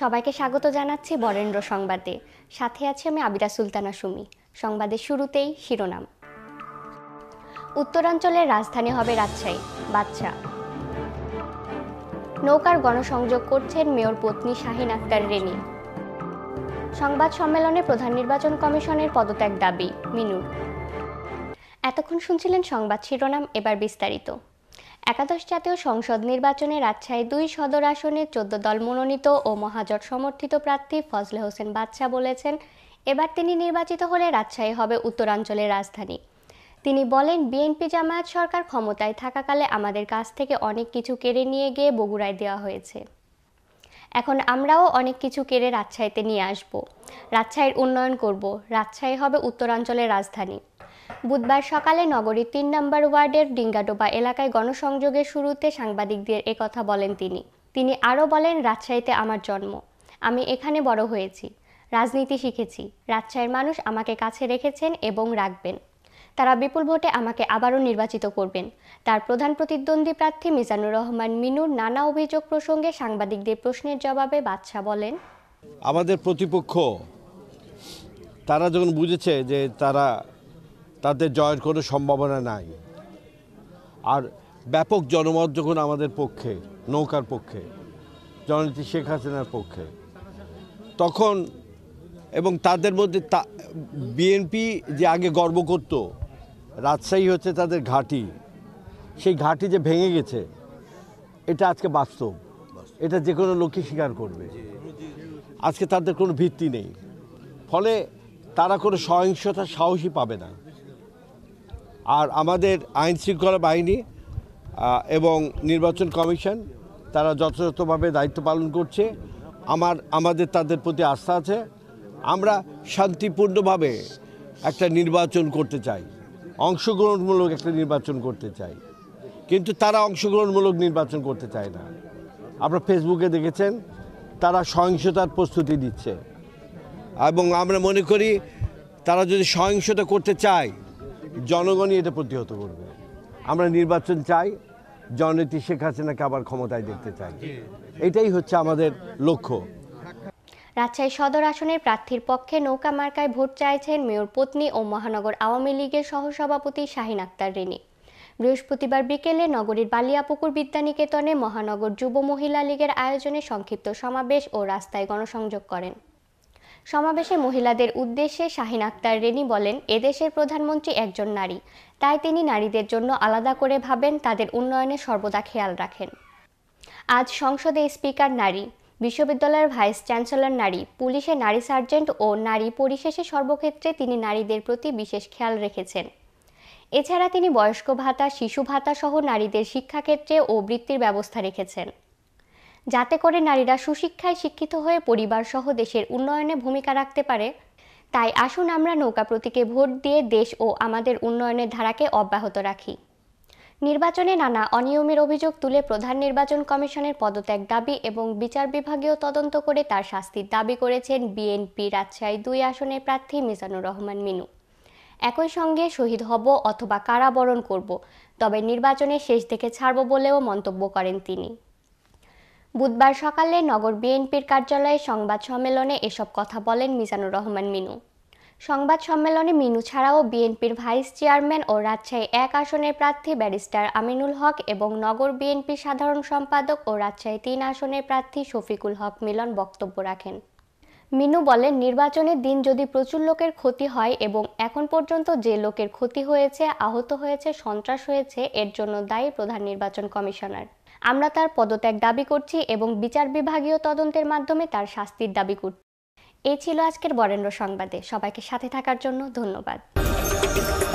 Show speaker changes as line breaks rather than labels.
সবাইকে স্বাগত জানাচ্ছি বরেন্দ্র সংবাদে সাথে আছে আমি আবিরা সুলতানা সুমি সংবাদের শুরুতেই শিরোনাম উত্তরাঞ্চলের রাজধানী হবে রাজশাহী বাদশা নৌকার গণসংযোগ করছেন মেয়র পত্নী শাহিন আক্তার রেনি সংবাদ সম্মেলনে প্রধান নির্বাচন কমিশনের পদত্যাগ দাবি মিনু এতক্ষণ শুনছিলেন সংবাদ শিরোনাম এবার বিস্তারিত একাদশ জাতীয় সংসদ নির্বাচনে রাজশাহী দুই সদর আসনে চোদ্দ দল মনোনীত ও মহাজট সমর্থিত প্রার্থী ফজলে হোসেন বাদশা বলেছেন এবার তিনি নির্বাচিত হলে রাজশাহী হবে উত্তরাঞ্চলের রাজধানী তিনি বলেন বিএনপি জামায়াত সরকার ক্ষমতায় থাকাকালে আমাদের কাছ থেকে অনেক কিছু কেড়ে নিয়ে গিয়ে বগুড়ায় দেওয়া হয়েছে এখন আমরাও অনেক কিছু কেড়ে রাজশাহীতে নিয়ে আসব রাজশাহীর উন্নয়ন করব রাজশাহী হবে উত্তরাঞ্চলের রাজধানী বুধবার সকালে নগরীর তিন নম্বর ওয়ার্ডের ডিঙ্গাডোবা এলাকায় গণসংযোগের শুরুতে সাংবাদিকদের কথা বলেন তিনি তিনি আরও বলেন রাজশাহীতে আমার জন্ম আমি এখানে বড় হয়েছি রাজনীতি শিখেছি রাজশাহীর মানুষ আমাকে কাছে রেখেছেন এবং রাখবেন তারা বিপুল ভোটে আমাকে আবারও নির্বাচিত করবেন তার প্রধান প্রতিদ্বন্দ্বী প্রার্থী মিজানুর রহমান মিনুর নানা অভিযোগ প্রসঙ্গে সাংবাদিকদের প্রশ্নের জবাবে বাদশাহ বলেন
আমাদের প্রতিপক্ষ তারা যখন বুঝেছে যে তারা তাদের জয়ের কোনো সম্ভাবনা নাই আর ব্যাপক জনমত যখন আমাদের পক্ষে নৌকার পক্ষে জননীতি শেখ হাসিনার পক্ষে তখন এবং তাদের মধ্যে তা বিএনপি যে আগে গর্ব করত রাজশাহী হচ্ছে তাদের ঘাঁটি সেই ঘাঁটি যে ভেঙে গেছে এটা আজকে বাস্তব এটা যে কোনো লোকই স্বীকার করবে আজকে তাদের কোনো ভিত্তি নেই ফলে তারা কোনো সহিংসতা সাহসী পাবে না আর আমাদের আইন শৃঙ্খলা বাহিনী এবং নির্বাচন কমিশন তারা যথাযথভাবে দায়িত্ব পালন করছে আমার আমাদের তাদের প্রতি আস্থা আছে আমরা শান্তিপূর্ণভাবে একটা নির্বাচন করতে চাই অংশগ্রহণমূলক একটা নির্বাচন করতে চাই কিন্তু তারা অংশগ্রহণমূলক নির্বাচন করতে চায় না আপনারা ফেসবুকে দেখেছেন তারা সহিংসতার প্রস্তুতি দিচ্ছে এবং আমরা মনে করি তারা যদি সহিংসতা করতে চায় জনগণই এটা প্রতিহত করবে আমরা নির্বাচন চাই জননীতি শেখ হাসিনাকে আবার ক্ষমতায় দেখতে চাই এটাই হচ্ছে আমাদের লক্ষ্য
রাজশাহী সদর আসনের প্রার্থীর পক্ষে নৌকা মার্কায় ভোট চাইছেন মেয়র পত্নী ও মহানগর আওয়ামী লীগের সহসভাপতি শাহিন আক্তার রেনি বৃহস্পতিবার বিকেলে নগরীর বালিয়াপুকুর বিদ্যানিকেতনে মহানগর যুব মহিলা লীগের আয়োজনে সংক্ষিপ্ত সমাবেশ ও রাস্তায় গণসংযোগ করেন সমাবেশে মহিলাদের উদ্দেশ্যে শাহিন আক্তার রেনি বলেন এদেশের প্রধানমন্ত্রী একজন নারী তাই তিনি নারীদের জন্য আলাদা করে ভাবেন তাদের উন্নয়নে সর্বদা খেয়াল রাখেন আজ সংসদে স্পিকার নারী বিশ্ববিদ্যালয়ের ভাইস চ্যান্সেলর নারী পুলিশে নারী সার্জেন্ট ও নারী পরিশেষে সর্বক্ষেত্রে তিনি নারীদের প্রতি বিশেষ খেয়াল রেখেছেন এছাড়া তিনি বয়স্ক ভাতা শিশু ভাতা সহ নারীদের শিক্ষাক্ষেত্রে ও বৃত্তির ব্যবস্থা রেখেছেন যাতে করে নারীরা সুশিক্ষায় শিক্ষিত হয়ে পরিবারসহ দেশের উন্নয়নে ভূমিকা রাখতে পারে তাই আসুন আমরা নৌকা প্রতীকে ভোট দিয়ে দেশ ও আমাদের উন্নয়নের ধারাকে অব্যাহত রাখি নির্বাচনে নানা অনিয়মের অভিযোগ তুলে প্রধান নির্বাচন কমিশনের পদত্যাগ দাবি এবং বিচার বিভাগীয় তদন্ত করে তার শাস্তির দাবি করেছেন বিএনপি রাজশাহী দুই আসনের প্রার্থী মিজানুর রহমান মিনু একই সঙ্গে শহীদ হব অথবা কারাবরণ করব তবে নির্বাচনের শেষ দেখে ছাড়ব বলেও মন্তব্য করেন তিনি বুধবার সকালে নগর বিএনপির কার্যালয়ে সংবাদ সম্মেলনে এসব কথা বলেন মিজানুর রহমান মিনু সংবাদ সম্মেলনে মিনু ছাড়াও বিএনপির ভাইস চেয়ারম্যান ও রাজশাহী এক আসনের প্রার্থী ব্যারিস্টার আমিনুল হক এবং নগর বিএনপির সাধারণ সম্পাদক ও রাজশাহী তিন আসনের প্রার্থী শফিকুল হক মিলন বক্তব্য রাখেন মিনু বলেন নির্বাচনের দিন যদি প্রচুর লোকের ক্ষতি হয় এবং এখন পর্যন্ত যে লোকের ক্ষতি হয়েছে আহত হয়েছে সন্ত্রাস হয়েছে এর জন্য দায়ী প্রধান নির্বাচন কমিশনার আমরা তার পদত্যাগ দাবি করছি এবং বিচার বিভাগীয় তদন্তের মাধ্যমে তার শাস্তির দাবি করছি এই ছিল আজকের বরেন্দ্র সংবাদে সবাইকে সাথে থাকার জন্য ধন্যবাদ